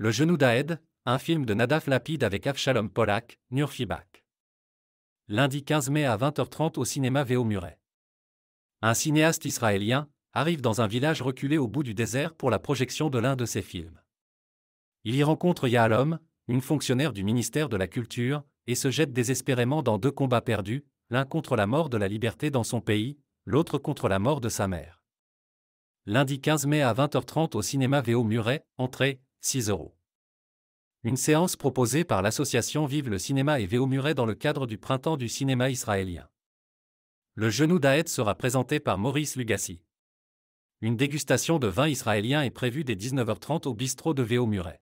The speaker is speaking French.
Le genou d'Aed, un film de Nadaf Lapide avec Avshalom Polak, Nurfibak. Lundi 15 mai à 20h30 au cinéma Véo Muret. Un cinéaste israélien arrive dans un village reculé au bout du désert pour la projection de l'un de ses films. Il y rencontre Yahalom, une fonctionnaire du ministère de la Culture, et se jette désespérément dans deux combats perdus, l'un contre la mort de la liberté dans son pays, l'autre contre la mort de sa mère. Lundi 15 mai à 20h30 au cinéma Véo Muret, entrée, 6 euros. Une séance proposée par l'association Vive le cinéma et Véo Muret dans le cadre du Printemps du cinéma israélien. Le genou d'Aed sera présenté par Maurice Lugassi. Une dégustation de vin israélien est prévue dès 19h30 au bistrot de Véo Muret.